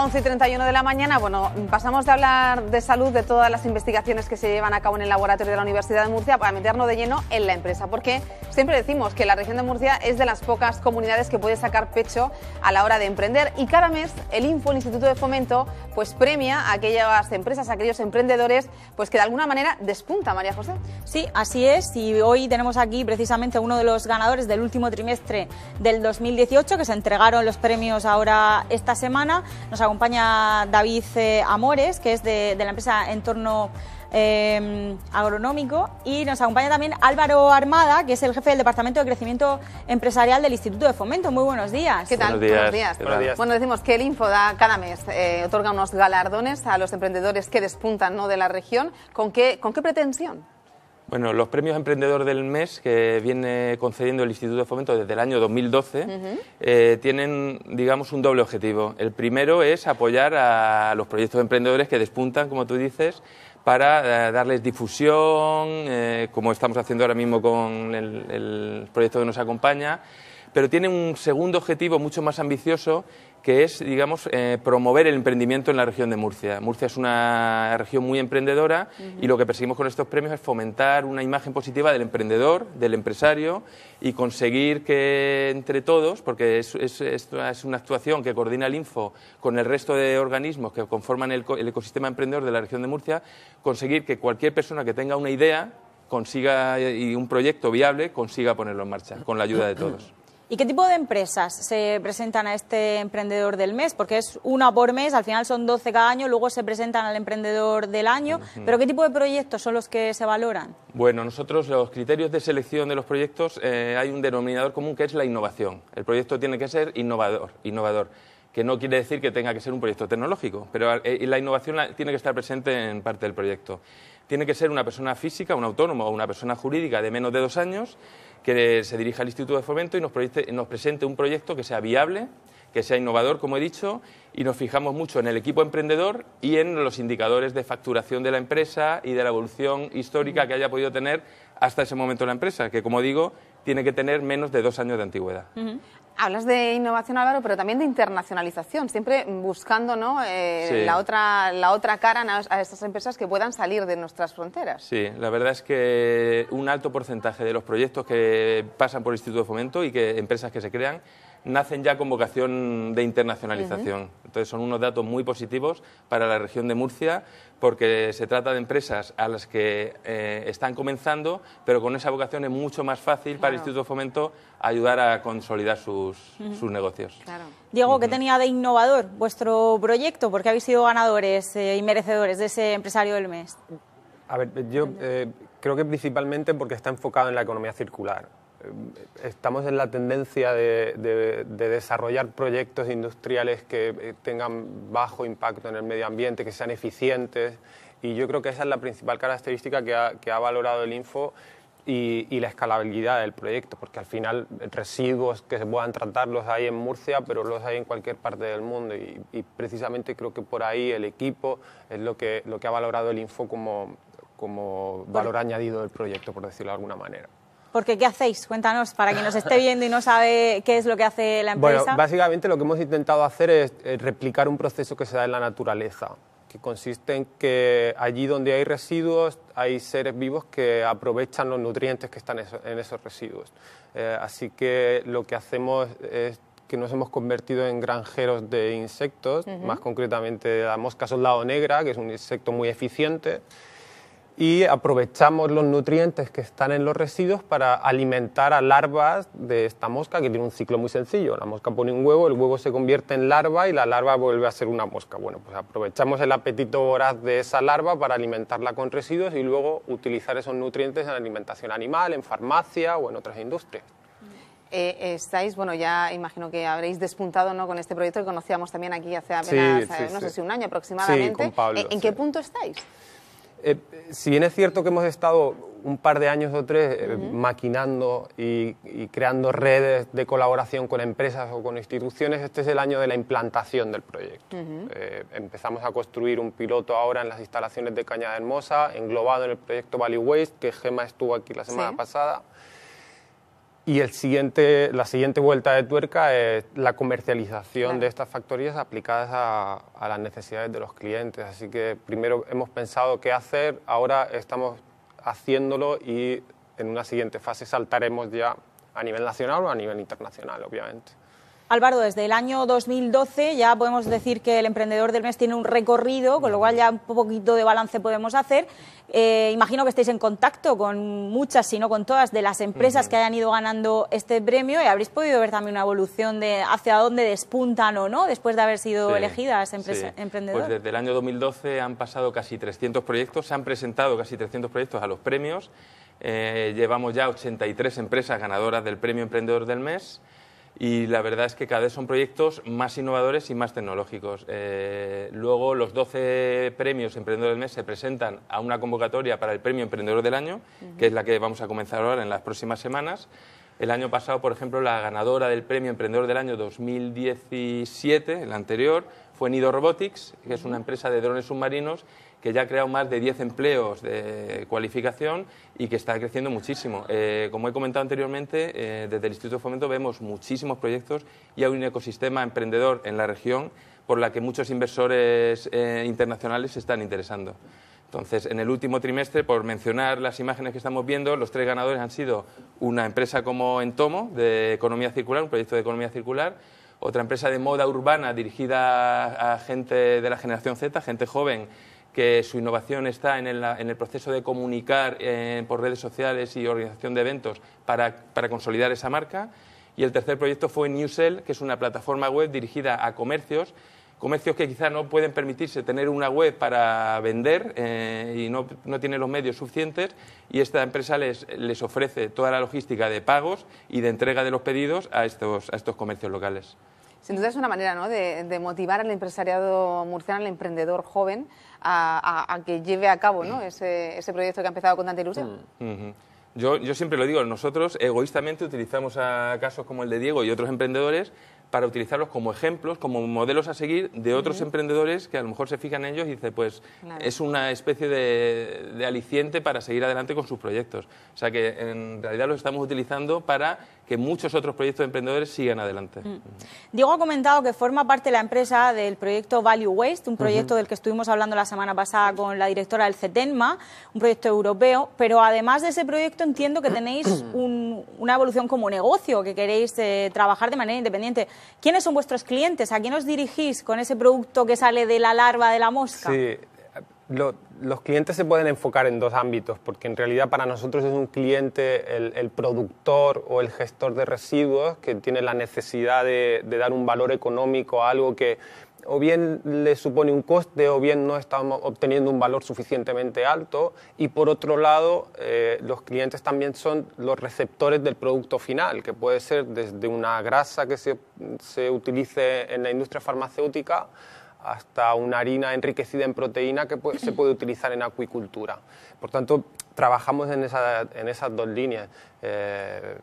11 y 31 de la mañana, bueno, pasamos de hablar de salud, de todas las investigaciones que se llevan a cabo en el laboratorio de la Universidad de Murcia, para meternos de lleno en la empresa, porque Siempre decimos que la región de Murcia es de las pocas comunidades que puede sacar pecho a la hora de emprender y cada mes el Info, el Instituto de Fomento, pues premia a aquellas empresas, a aquellos emprendedores, pues que de alguna manera despunta, María José. Sí, así es y hoy tenemos aquí precisamente uno de los ganadores del último trimestre del 2018 que se entregaron los premios ahora esta semana. Nos acompaña David eh, Amores, que es de, de la empresa Entorno Em, agronómico y nos acompaña también Álvaro Armada, que es el jefe del Departamento de Crecimiento Empresarial del Instituto de Fomento. Muy buenos días. ¿Qué tal? Buenos días. Bueno, decimos que el Info da cada mes, eh, otorga unos galardones a los emprendedores que despuntan ¿no? de la región. ¿Con qué, pretensión? Bueno, los premios Emprendedor del Mes que viene concediendo el Instituto de Fomento desde el año 2012 eh, tienen, digamos, un doble objetivo. El primero es apoyar a los proyectos emprendedores que despuntan, como tú dices, para eh, darles difusión, eh, como estamos haciendo ahora mismo con el proyecto que nos acompaña pero tiene un segundo objetivo mucho más ambicioso que es, digamos, eh, promover el emprendimiento en la región de Murcia. Murcia es una región muy emprendedora y lo que perseguimos con estos premios es fomentar una imagen positiva del emprendedor, del empresario y conseguir que entre todos, porque es, una actuación que coordina el Info con el resto de organismos que conforman el, el ecosistema emprendedor de la región de Murcia, conseguir que cualquier persona que tenga una idea consiga eh, y un proyecto viable consiga ponerlo en marcha con la ayuda de todos. ¿Y qué tipo de empresas se presentan a este emprendedor del mes? Porque es una por mes, al final son 12 cada año, luego se presentan al emprendedor del año, pero ¿qué tipo de proyectos son los que se valoran? Bueno, nosotros los criterios de selección de los proyectos eh, hay un denominador común que es la innovación. El proyecto tiene que ser innovador, innovador que no quiere decir que tenga que ser un proyecto tecnológico, pero eh, la innovación tiene que estar presente en parte del proyecto. Tiene que ser una persona física, un autónomo o una persona jurídica de menos de dos años que se dirija al Instituto de Fomento y nos, presente un proyecto que sea viable, que sea innovador, como he dicho, y nos fijamos mucho en el equipo emprendedor y en los indicadores de facturación de la empresa y de la evolución histórica que haya podido tener hasta ese momento la empresa, que como digo, tiene que tener menos de dos años de antigüedad. Hablas de innovación, Álvaro, pero también de internacionalización, siempre buscando eh, la, otra, la otra cara a estas empresas que puedan salir de nuestras fronteras. Sí, la verdad es que un alto porcentaje de los proyectos que pasan por el Instituto de Fomento y que empresas que se crean nacen ya con vocación de internacionalización. Entonces son unos datos muy positivos para la región de Murcia porque se trata de empresas a las que eh, están comenzando, pero con esa vocación es mucho más fácil para el Instituto de Fomento ayudar a consolidar sus, negocios. Diego, ¿qué tenía de innovador vuestro proyecto? Porque habéis sido ganadores eh, y merecedores de ese empresario del mes. A ver, yo eh, creo que principalmente porque está enfocado en la economía circular estamos en la tendencia de, desarrollar proyectos industriales que eh, tengan bajo impacto en el medio ambiente, que sean eficientes. Y yo creo que esa es la principal característica que ha, valorado el Info y, la escalabilidad del proyecto, porque al final residuos que se puedan tratar los hay en Murcia, pero los hay en cualquier parte del mundo. Y, precisamente creo que por ahí el equipo es lo que, lo que ha valorado el Info como valor añadido del proyecto, por decirlo de alguna manera. Porque ¿qué hacéis? Cuéntanos, para quien nos esté viendo y no sabe qué es lo que hace la empresa. Bueno, básicamente lo que hemos intentado hacer es eh, replicar un proceso que se da en la naturaleza, que consiste en que allí donde hay residuos hay seres vivos que aprovechan los nutrientes que están en esos residuos. Eh, así que lo que hacemos es que nos hemos convertido en granjeros de insectos, más concretamente la mosca soldado negra, que es un insecto muy eficiente y aprovechamos los nutrientes que están en los residuos para alimentar a larvas de esta mosca que tiene un ciclo muy sencillo. La mosca pone un huevo, el huevo se convierte en larva y la larva vuelve a ser una mosca. Bueno, pues aprovechamos el apetito voraz de esa larva para alimentarla con residuos y luego utilizar esos nutrientes en alimentación animal, en farmacia o en otras industrias. Eh, estáis, bueno, ya imagino que habréis despuntado ¿no? con este proyecto que conocíamos también aquí hace apenas, eh, no sé si un año aproximadamente. Eh, ¿En qué punto estáis? Eh, si bien es cierto que hemos estado un par de años o tres eh, maquinando y, creando redes de colaboración con empresas o con instituciones, este es el año de la implantación del proyecto. Eh, empezamos a construir un piloto ahora en las instalaciones de Cañada Hermosa, englobado en el proyecto Valley Waste, que Gema estuvo aquí la semana pasada. Y el siguiente, la siguiente vuelta de tuerca es la comercialización de estas factorías aplicadas a, las necesidades de los clientes. Así que primero hemos pensado qué hacer, ahora estamos haciéndolo y en una siguiente fase saltaremos ya a nivel nacional o a nivel internacional, obviamente. Álvaro, desde el año 2012 ya podemos decir que el emprendedor del mes tiene un recorrido, con lo cual ya un poquito de balance podemos hacer. Eh, imagino que estáis en contacto con muchas, si no con todas, de las empresas que hayan ido ganando este premio y habréis podido ver también una evolución de hacia dónde despuntan o no después de haber sido elegidas pues Emprendedor. Pues desde el año 2012 han pasado casi 300 proyectos, se han presentado casi 300 proyectos a los premios. Eh, llevamos ya 83 empresas ganadoras del Premio Emprendedor del Mes y la verdad es que cada vez son proyectos más innovadores y más tecnológicos. Eh, luego, los 12 premios Emprendedor del Mes se presentan a una convocatoria para el Premio Emprendedor del Año, que es la que vamos a comenzar ahora en las próximas semanas. El año pasado, por ejemplo, la ganadora del Premio Emprendedor del Año 2017, el anterior, fue Nido Robotics, que es una empresa de drones submarinos que ya ha creado más de 10 empleos de cualificación y que está creciendo muchísimo. Eh, como he comentado anteriormente, eh, desde el Instituto de Fomento vemos muchísimos proyectos y hay un ecosistema emprendedor en la región por la que muchos inversores eh, internacionales se están interesando. Entonces, en el último trimestre, por mencionar las imágenes que estamos viendo, los tres ganadores han sido una empresa como Entomo, de economía circular, un proyecto de economía circular, otra empresa de moda urbana dirigida a gente de la generación Z, gente joven, que su innovación está en el, proceso de comunicar eh, por redes sociales y organización de eventos para, consolidar esa marca. Y el tercer proyecto fue Newsell, que es una plataforma web dirigida a comercios comercios que quizás no pueden permitirse tener una web para vender eh, y no, no, tienen los medios suficientes y esta empresa les, ofrece toda la logística de pagos y de entrega de los pedidos a estos comercios locales. Sin duda es una manera ¿no? de, motivar al empresariado murciano, al emprendedor joven, a, que lleve a cabo ese, proyecto que ha empezado con tanta ilusión. Mm, yo, siempre lo digo, nosotros egoístamente utilizamos a casos como el de Diego y otros emprendedores para utilizarlos como ejemplos, como modelos a seguir de otros emprendedores que a lo mejor se fijan en ellos y dicen, pues es una especie de, aliciente para seguir adelante con sus proyectos. O sea que en realidad los estamos utilizando para que muchos otros proyectos de emprendedores sigan adelante. Mm. Diego ha comentado que forma parte de la empresa del proyecto Value Waste, un proyecto del que estuvimos hablando la semana pasada con la directora del CETENMA, un proyecto europeo, pero además de ese proyecto entiendo que tenéis una evolución como negocio, que queréis eh, trabajar de manera independiente. ¿Quiénes son vuestros clientes? ¿A quién os dirigís con ese producto que sale de la larva de la mosca? Sí, los clientes se pueden enfocar en dos ámbitos, porque en realidad para nosotros es un cliente el, productor o el gestor de residuos que tiene la necesidad de dar un valor económico a algo que o bien le supone un coste o bien no estamos obteniendo un valor suficientemente alto y por otro lado eh, los clientes también son los receptores del producto final, que puede ser desde una grasa que se, utilice en la industria farmacéutica hasta una harina enriquecida en proteína que se puede utilizar en acuicultura. Por tanto, trabajamos en, esas dos líneas. Eh,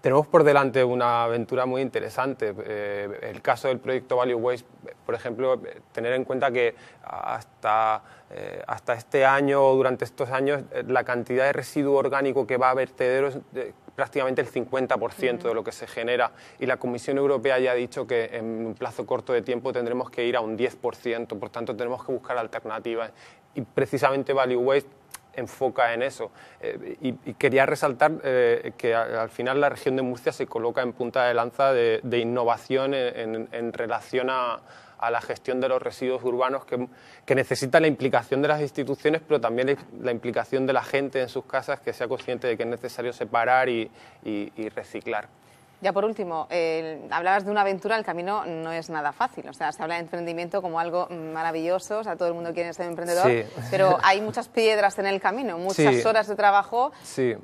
tenemos por delante una aventura muy interesante. Eh, el caso del proyecto Value Waste, por ejemplo, tener en cuenta que hasta, eh, hasta este año o durante estos años eh, la cantidad de residuo orgánico que va a vertederos es prácticamente el 50% de lo que se genera y la Comisión Europea ya ha dicho que en un plazo corto de tiempo tendremos que ir a un 10%, por tanto tenemos que buscar alternativas y precisamente Value Waste enfoca en eso. Eh, y, quería resaltar eh, que al final la región de Murcia se coloca en punta de lanza de, innovación en, relación a, la gestión de los residuos urbanos que, necesita la implicación de las instituciones, pero también la, implicación de la gente en sus casas que sea consciente de que es necesario separar y reciclar. Ya por último, hablabas de una aventura, el camino no es nada fácil. O sea, se habla de emprendimiento como algo maravilloso, o sea, todo el mundo quiere ser emprendedor, pero hay muchas piedras en el camino, muchas horas de trabajo. Sí,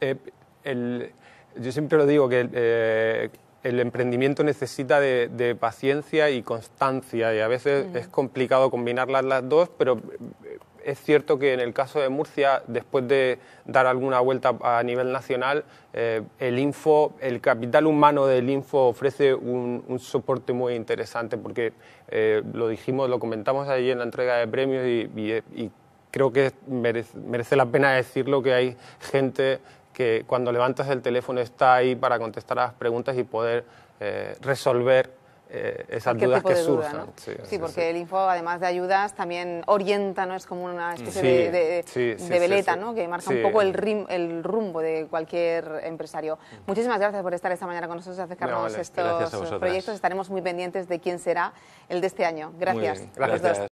eh, yo siempre lo digo que eh, el emprendimiento necesita de, paciencia y constancia y a veces es complicado combinarlas las dos, pero eh, es cierto que en el caso de Murcia, después de dar alguna vuelta a nivel nacional, eh, el info, el capital humano del info ofrece un, soporte muy interesante porque eh, lo dijimos, lo comentamos allí en la entrega de premios y, creo que merece, la pena decirlo que hay gente que cuando levantas el teléfono está ahí para contestar a las preguntas y poder eh, resolver eh, esas dudas que Sí, porque el info, además de ayudas, también orienta, ¿no? Es como una especie de, veleta, ¿no? Que marca un poco el, el rumbo de cualquier empresario. Muchísimas gracias por estar esta mañana con nosotros y acercarnos estos proyectos. Estaremos muy pendientes de quién será el de este año. Gracias. Gracias. gracias.